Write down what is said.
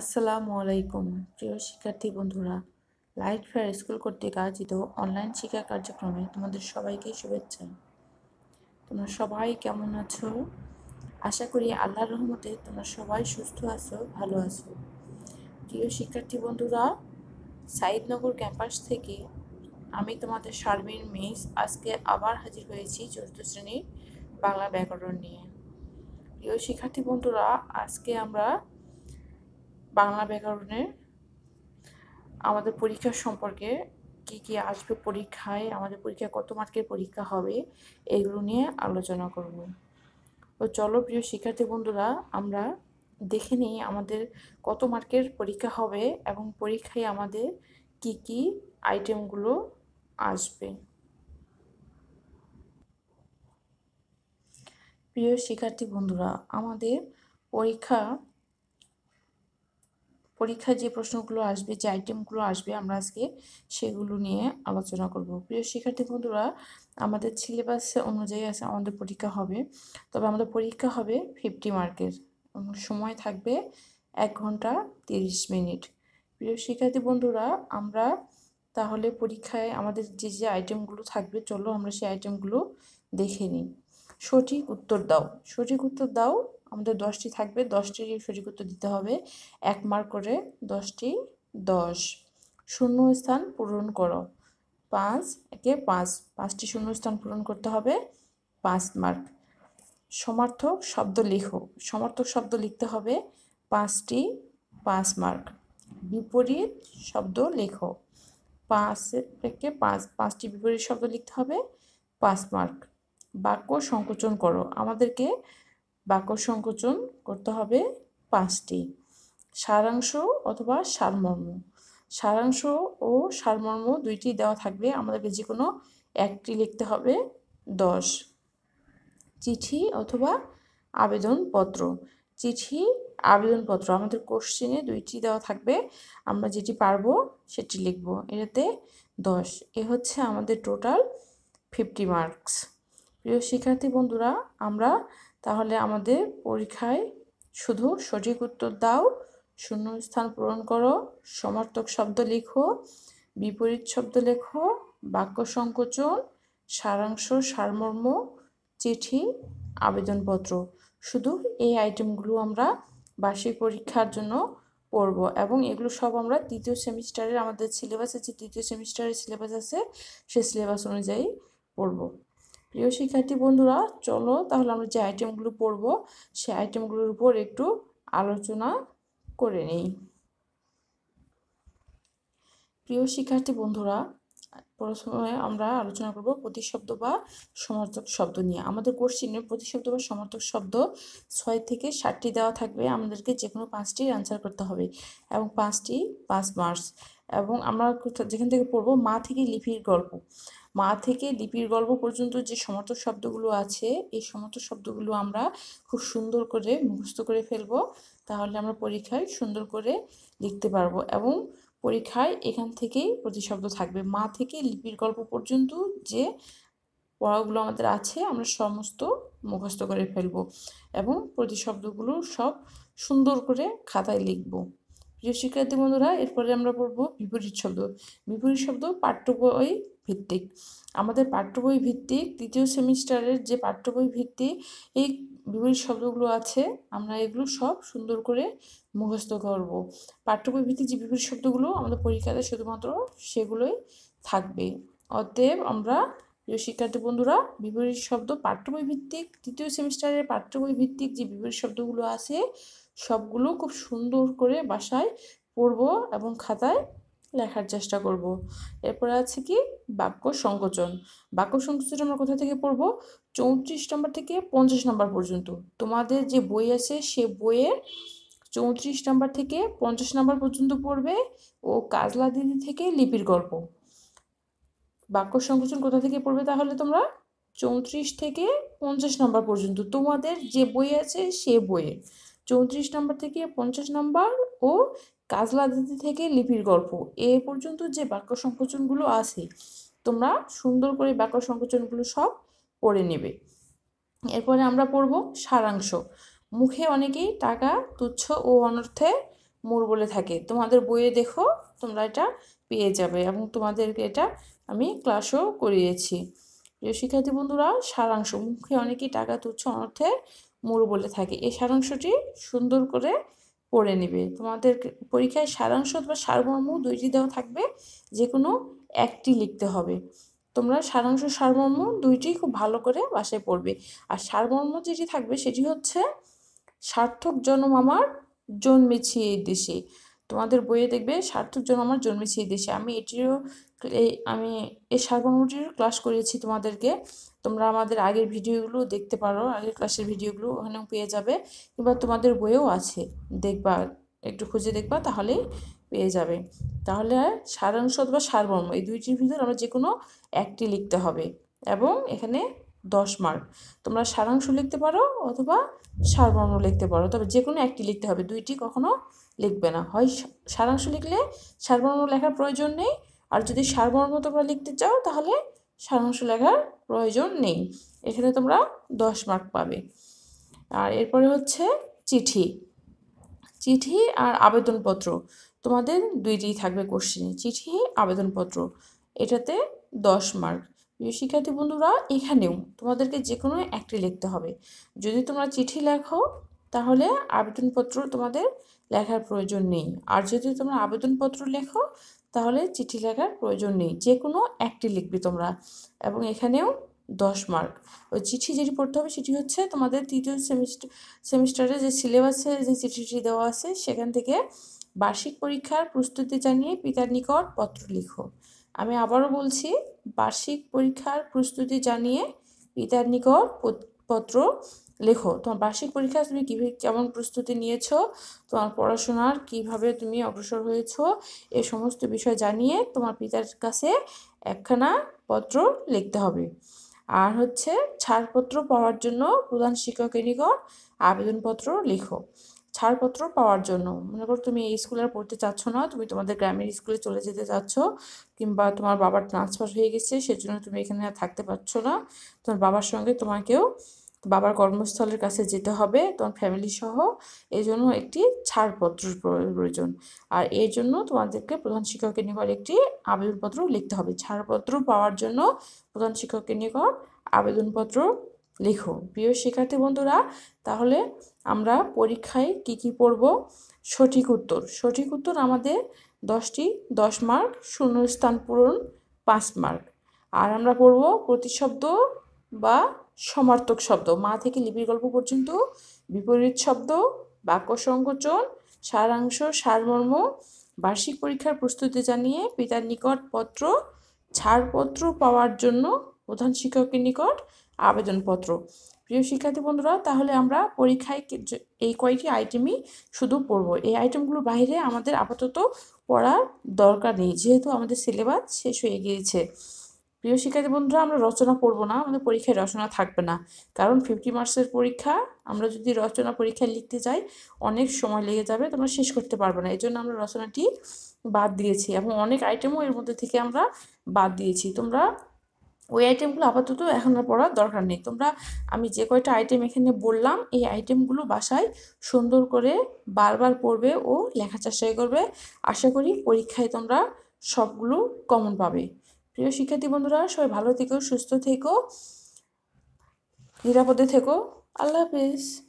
আসসালামু আলাইকুম প্রিয় শিক্ষার্থী বন্ধুরা লাইট ফেয়ার স্কুল কর্তৃক আয়োজিত অনলাইন শিক্ষা কার্যক্রমে তোমাদের সবাইকে শুভেচ্ছা তোমরা সবাই কেমন আছো আশা করি আল্লাহর রহমতে তোমরা সবাই সুস্থ আছো ভালো আছো প্রিয় শিক্ষার্থী বন্ধুরা সাইদনগর ক্যাম্পাস থেকে আমি তোমাদের শারমিন মিস আজকে আবার হাজির হয়েছি চতুর্থ শ্রেণীর বাংলা ব্যাকরণ নিয়ে প্রিয় শিক্ষার্থী বন্ধুরা আজকে আমরা বাংলা ব্যাকরণের আমাদের পরীক্ষা সম্পর্কে কি কি আসবে পরীক্ষায় আমাদের পরীক্ষা কত মার্কের পরীক্ষা হবে এগুলো নিয়ে আলোচনা করব তো চলো প্রিয় শিক্ষার্থী বন্ধুরা আমরা দেখে নিই আমাদের কত মার্কের পরীক্ষা হবে এবং পরীক্ষায় আমাদের কি কি আইটেমগুলো আসবে প্রিয় শিক্ষার্থী বন্ধুরা আমাদের পরীক্ষা পরীক্ষায় যে প্রশ্নগুলো আসবে যে আইটেমগুলো আসবে আমরা আজকে সেগুলো নিয়ে আলোচনা করব প্রিয় শিক্ষার্থী বন্ধুরা আমাদের সিলেবাস অনুযায়ী আছে আমাদের পরীক্ষা হবে তবে আমাদের পরীক্ষা হবে ফিফটি মার্কের সময় থাকবে এক ঘন্টা তিরিশ মিনিট প্রিয় শিক্ষার্থী বন্ধুরা আমরা তাহলে পরীক্ষায় আমাদের যে যে আইটেমগুলো থাকবে চলো আমরা সেই আইটেমগুলো দেখে নিই সঠিক উত্তর দাও সঠিক উত্তর দাও আমাদের দশটি থাকবে দশটি সঠিক উত্তর দিতে হবে এক মার্ক করে দশটি দশ শূন্য স্থান পূরণ করো পাঁচ একে পাঁচ পাঁচটি শূন্য স্থান পূরণ করতে হবে পাঁচ মার্ক সমার্থক শব্দ লেখো সমার্থক শব্দ লিখতে হবে পাঁচটি পাঁচ মার্ক বিপরীত শব্দ লেখো পাঁচ থেকে পাঁচ পাঁচটি বিপরীত শব্দ লিখতে হবে পাঁচ মার্ক বাক্য সংকোচন করো আমাদেরকে বাক্য সংকোচন করতে হবে পাঁচটি সারাংশ অথবা সারমর্ম সারাংশ ও সারমর্ম দুইটি দেওয়া থাকবে আমাদেরকে যে কোনো একটি লিখতে হবে দশ চিঠি অথবা আবেদনপত্র চিঠি আবেদনপত্র আমাদের কোশ্চেনে দুইটি দেওয়া থাকবে আমরা যেটি পারবো সেটি লিখব এটাতে দশ এ হচ্ছে আমাদের টোটাল ফিফটি মার্কস প্রিয় শিক্ষার্থী বন্ধুরা আমরা তাহলে আমাদের পরীক্ষায় শুধু সঠিক উত্তর দাও শূন্যস্থান পূরণ করো সমর্থক শব্দ লেখো বিপরীত শব্দ লেখো বাক্য সংকোচন সারাংশ সারমর্ম চিঠি আবেদনপত্র শুধু এই আইটেমগুলো আমরা বার্ষিক পরীক্ষার জন্য পড়ব এবং এগুলো সব আমরা তৃতীয় সেমিস্টারের আমাদের সিলেবাসে যে তৃতীয় সেমিস্টারের সিলেবাস আছে সেই সিলেবাস অনুযায়ী পড়ব প্রিয় শিক্ষার্থী বন্ধুরা চলো তাহলে আমরা যে আইটেমগুলো পড়ব সেই আইটেমগুলোর উপর একটু আলোচনা করে নিই প্রিয় শিক্ষার্থী বন্ধুরা পড়াশোনায় আমরা আলোচনা করব প্রতিশব্দ বা সমর্থক শব্দ নিয়ে আমাদের কোশ্চিনে প্রতিশব্দ বা সমর্থক শব্দ ছয় থেকে ষাটটি দেওয়া থাকবে আমাদেরকে যে কোনো পাঁচটি অ্যান্সার করতে হবে এবং পাঁচটি পাঁচ মার্কস এবং আমরা যেখান থেকে পড়বো মা থেকে লিপির গল্প মা থেকে লিপির গল্প পর্যন্ত যে সমর্থক শব্দগুলো আছে এই সমর্থক শব্দগুলো আমরা খুব সুন্দর করে মুখস্থ করে ফেলবো তাহলে আমরা পরীক্ষায় সুন্দর করে লিখতে পারবো এবং পরীক্ষায় এখান থেকেই প্রতিশব্দ থাকবে মা থেকে লিপির গল্প পর্যন্ত যে পড়াগুলো আমাদের আছে আমরা সমস্ত মুখস্থ করে ফেলব এবং প্রতিশব্দগুলো সব সুন্দর করে খাতায় লিখব প্রিয় শিক্ষার্থী বন্ধুরা এরপরে আমরা পড়বো বিপরীত শব্দ বিপরীত শব্দ পাঠ্য বই ভিত্তিক আমাদের পাঠ্য বই ভিত্তিক তৃতীয় সেমিস্টারের যে পাঠ্য বই ভিত্তিক এই বিপরীত শব্দগুলো আছে আমরা এগুলো সব সুন্দর করে মুখস্থ করব পাঠ্যবই ভিত্তিক যে বিপরীত শব্দগুলো আমাদের পরীক্ষাতে শুধুমাত্র সেগুলোই থাকবে অতএব আমরা প্রিয় শিক্ষার্থী বন্ধুরা বিপরীত শব্দ পাঠ্যবই ভিত্তিক তৃতীয় সেমিস্টারের পাঠ্যবই ভিত্তিক যে বিপরীত শব্দগুলো আছে সবগুলো খুব সুন্দর করে বাসায় পড়ব এবং খাতায় লেখার চেষ্টা করব। এরপরে আছে কি বাক্য সংকোচন বাক্য সংকোচন আমরা কোথা থেকে পড়ব চৌত্রিশ নম্বর থেকে পঞ্চাশ নম্বর পর্যন্ত তোমাদের যে বই আছে সে বইয়ে চৌত্রিশ নম্বর থেকে পঞ্চাশ নম্বর পর্যন্ত পড়বে ও কাজলা দিদি থেকে লিপির গল্প বাক্য সংকোচন কোথা থেকে পড়বে তাহলে তোমরা চৌত্রিশ থেকে পঞ্চাশ নম্বর পর্যন্ত তোমাদের যে বই আছে সে বইয়ে চৌত্রিশ নম্বর থেকে পঞ্চাশ নম্বর ও কাজলা দিদি থেকে লিপির গল্প এ পর্যন্ত যে বাক্য সংকোচনগুলো আছে তোমরা সুন্দর করে বাক্য সংকোচনগুলো সব পড়ে নেবে এরপরে আমরা পড়ব সারাংশ মুখে অনেকেই টাকা তুচ্ছ ও অনর্থে মূল বলে থাকে তোমাদের বইয়ে দেখো তোমরা এটা পেয়ে যাবে এবং তোমাদেরকে এটা আমি ক্লাসও করিয়েছি প্রিয় শিক্ষার্থী বন্ধুরা সারাংশ মুখে অনেকেই টাকা তুচ্ছ অনর্থে মুড়ো বলে থাকে এই সারাংশটি সুন্দর করে পড়ে নেবে তোমাদের পরীক্ষায় সারাংশ বা সারমর্ম দুইটি দেওয়া থাকবে যে কোনো একটি লিখতে হবে তোমরা সারাংশ সারমর্ম দুইটি খুব ভালো করে বাসায় পড়বে আর সারমর্ম যেটি থাকবে সেটি হচ্ছে সার্থক জন্ম আমার জন্মেছি এই দেশে তোমাদের বইয়ে দেখবে সার্থক জন্ম আমার জন্মেছি এই দেশে আমি এটিও এই আমি এই শার্পনুটির ক্লাস করিয়েছি তোমাদেরকে তোমরা আমাদের আগের ভিডিওগুলো দেখতে পারো আগের ক্লাসের ভিডিওগুলো ওখানেও পেয়ে যাবে কিংবা তোমাদের বইয়েও আছে দেখবা একটু খুঁজে দেখবা তাহলেই পেয়ে যাবে তাহলে সারাংশ অথবা সারবর্ম এই দুইটির ভিতরে আমরা যে কোনো একটি লিখতে হবে এবং এখানে দশ মার্ক তোমরা সারাংশ লিখতে পারো অথবা সারবর্ম লিখতে পারো তবে যে কোনো একটি লিখতে হবে দুইটি কখনো লিখবে না হয় সারাংশ লিখলে সারবর্ম লেখার প্রয়োজন নেই আর যদি সারমর্ম তোমরা লিখতে চাও তাহলে সারাংশ লেখার প্রয়োজন নেই এখানে তোমরা দশ মার্ক পাবে আর এরপরে হচ্ছে চিঠি চিঠি আর আবেদনপত্র তোমাদের দুইটি থাকবে কোশ্চেনে চিঠি আবেদনপত্র এটাতে দশ মার্ক প্রিয় শিক্ষার্থী বন্ধুরা এখানেও তোমাদেরকে যে কোনো একটি লিখতে হবে যদি তোমরা চিঠি লেখো তাহলে আবেদনপত্র তোমাদের লেখার প্রয়োজন নেই আর যদি তোমরা আবেদনপত্র লেখো তাহলে চিঠি লেখার প্রয়োজন নেই যে কোনো একটি লিখবি তোমরা এবং এখানেও দশ মার্ক ওই চিঠি যেটি পড়তে হবে সেটি হচ্ছে তোমাদের তৃতীয় সেমিস্টার সেমিস্টারে যে সিলেবাসে যে চিঠিটি দেওয়া আছে সেখান থেকে বার্ষিক পরীক্ষার প্রস্তুতি জানিয়ে পিতার নিকট পত্র লিখো আমি আবারও বলছি বার্ষিক পরীক্ষার প্রস্তুতি জানিয়ে পিতার নিকট পত্র লেখো তোমার বার্ষিক পরীক্ষা তুমি কীভাবে কেমন প্রস্তুতি নিয়েছো তোমার পড়াশোনার কিভাবে তুমি অগ্রসর হয়েছো এ সমস্ত বিষয় জানিয়ে তোমার পিতার কাছে একখানা পত্র লিখতে হবে আর হচ্ছে ছাড়পত্র পাওয়ার জন্য প্রধান শিক্ষকের নিকট আবেদনপত্র লিখো ছাড়পত্র পাওয়ার জন্য মনে করো তুমি এই স্কুলে আর পড়তে চাচ্ছ না তুমি তোমাদের গ্রামের স্কুলে চলে যেতে চাচ্ছ কিংবা তোমার বাবার ট্রান্সফার হয়ে গেছে সেজন্য তুমি এখানে আর থাকতে পারছো না তোমার বাবার সঙ্গে তোমাকেও বাবার কর্মস্থলের কাছে যেতে হবে তোমার ফ্যামিলি সহ এই জন্য একটি ছাড়পত্র প্রয়োজন আর এর জন্য তোমাদেরকে প্রধান শিক্ষকের নিকট একটি আবেদনপত্র লিখতে হবে ছাড়পত্র পাওয়ার জন্য প্রধান শিক্ষকের নিকট আবেদনপত্র লিখো প্রিয় শিক্ষার্থী বন্ধুরা তাহলে আমরা পরীক্ষায় কি কি পড়ব সঠিক উত্তর সঠিক উত্তর আমাদের দশটি দশ মার্ক শূন্য স্থান পূরণ পাঁচ মার্ক আর আমরা পড়ব প্রতিশব্দ বা সমার্থক শব্দ মা থেকে লিপির গল্প পর্যন্ত বিপরীত শব্দ বাক্য সংকোচন সারাংশ সারমর্ম বার্ষিক পরীক্ষার প্রস্তুতি জানিয়ে পিতার নিকট পত্র ছাড়পত্র পাওয়ার জন্য প্রধান শিক্ষকের নিকট আবেদনপত্র প্রিয় শিক্ষার্থী বন্ধুরা তাহলে আমরা পরীক্ষায় এই কয়টি আইটেমই শুধু পড়ব এই আইটেমগুলোর বাইরে আমাদের আপাতত পড়ার দরকার নেই যেহেতু আমাদের সিলেবাস শেষ হয়ে গিয়েছে প্রিয় শিক্ষার্থী বন্ধুরা আমরা রচনা পড়বো না আমাদের পরীক্ষায় রচনা থাকবে না কারণ ফিফটি মার্কসের পরীক্ষা আমরা যদি রচনা পরীক্ষায় লিখতে যাই অনেক সময় লেগে যাবে তোমরা শেষ করতে পারবে না এই জন্য আমরা রচনাটি বাদ দিয়েছি এবং অনেক আইটেমও এর মধ্যে থেকে আমরা বাদ দিয়েছি তোমরা ওই আইটেমগুলো আপাতত এখন আর পড়ার দরকার নেই তোমরা আমি যে কয়টা আইটেম এখানে বললাম এই আইটেমগুলো বাসায় সুন্দর করে বারবার পড়বে ও লেখার চেষ্টা করবে আশা করি পরীক্ষায় তোমরা সবগুলো কমন পাবে প্রিয় শিক্ষার্থী বন্ধুরা সবাই ভালো থেকো সুস্থ থেকো নিরাপদে থেকো আল্লাহ হাফেজ